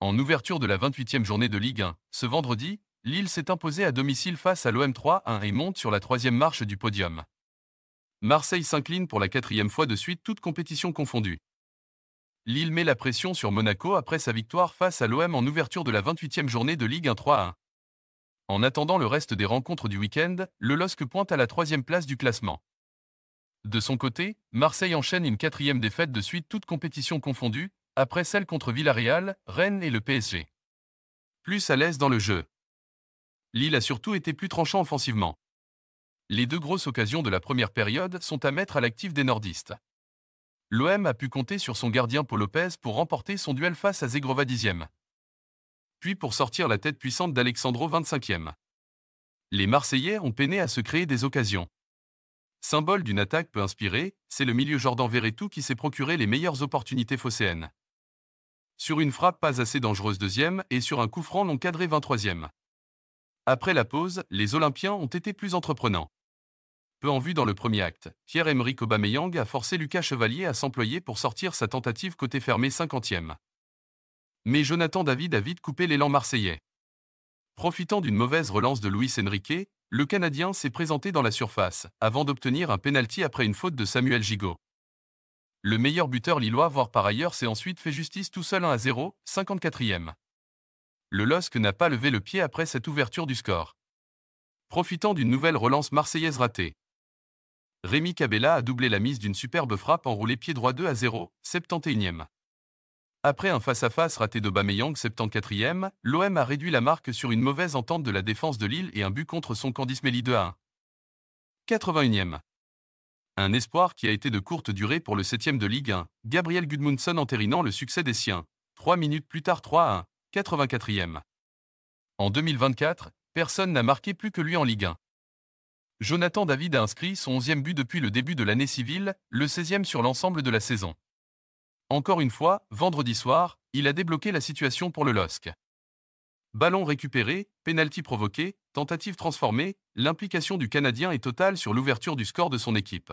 En ouverture de la 28e journée de Ligue 1, ce vendredi, Lille s'est imposée à domicile face à l'OM 3-1 et monte sur la troisième marche du podium. Marseille s'incline pour la quatrième fois de suite, toutes compétitions confondues. Lille met la pression sur Monaco après sa victoire face à l'OM en ouverture de la 28e journée de Ligue 1 3-1. En attendant le reste des rencontres du week-end, le LOSC pointe à la troisième place du classement. De son côté, Marseille enchaîne une quatrième défaite de suite toute compétition confondue après celle contre Villarreal, Rennes et le PSG. Plus à l'aise dans le jeu. Lille a surtout été plus tranchant offensivement. Les deux grosses occasions de la première période sont à mettre à l'actif des nordistes. L'OM a pu compter sur son gardien Paul Lopez pour remporter son duel face à Zegrova 10e. Puis pour sortir la tête puissante d'Alexandro 25e. Les Marseillais ont peiné à se créer des occasions. Symbole d'une attaque peu inspirée, c'est le milieu Jordan Verretou qui s'est procuré les meilleures opportunités phocéennes sur une frappe pas assez dangereuse deuxième et sur un coup franc non cadré 23e. Après la pause, les Olympiens ont été plus entreprenants. Peu en vue dans le premier acte, Pierre-Emerick Aubameyang a forcé Lucas Chevalier à s'employer pour sortir sa tentative côté fermé 50e. Mais Jonathan David a vite coupé l'élan marseillais. Profitant d'une mauvaise relance de Luis Enrique, le Canadien s'est présenté dans la surface, avant d'obtenir un pénalty après une faute de Samuel Gigot. Le meilleur buteur lillois, voire par ailleurs, s'est ensuite fait justice tout seul 1 à 0, 54e. Le LOSC n'a pas levé le pied après cette ouverture du score. Profitant d'une nouvelle relance marseillaise ratée. Rémi Cabella a doublé la mise d'une superbe frappe enroulée pied droit 2 à 0, 71e. Après un face-à-face raté de Bameyang 74e, l'OM a réduit la marque sur une mauvaise entente de la défense de Lille et un but contre son Candice Melli 2 à 1. 81e un espoir qui a été de courte durée pour le 7 de Ligue 1, Gabriel Gudmundsson entérinant le succès des siens. 3 minutes plus tard 3-1, 84e. En 2024, personne n'a marqué plus que lui en Ligue 1. Jonathan David a inscrit son 11e but depuis le début de l'année civile, le 16e sur l'ensemble de la saison. Encore une fois, vendredi soir, il a débloqué la situation pour le LOSC. Ballon récupéré, pénalty provoqué, tentative transformée, l'implication du Canadien est totale sur l'ouverture du score de son équipe.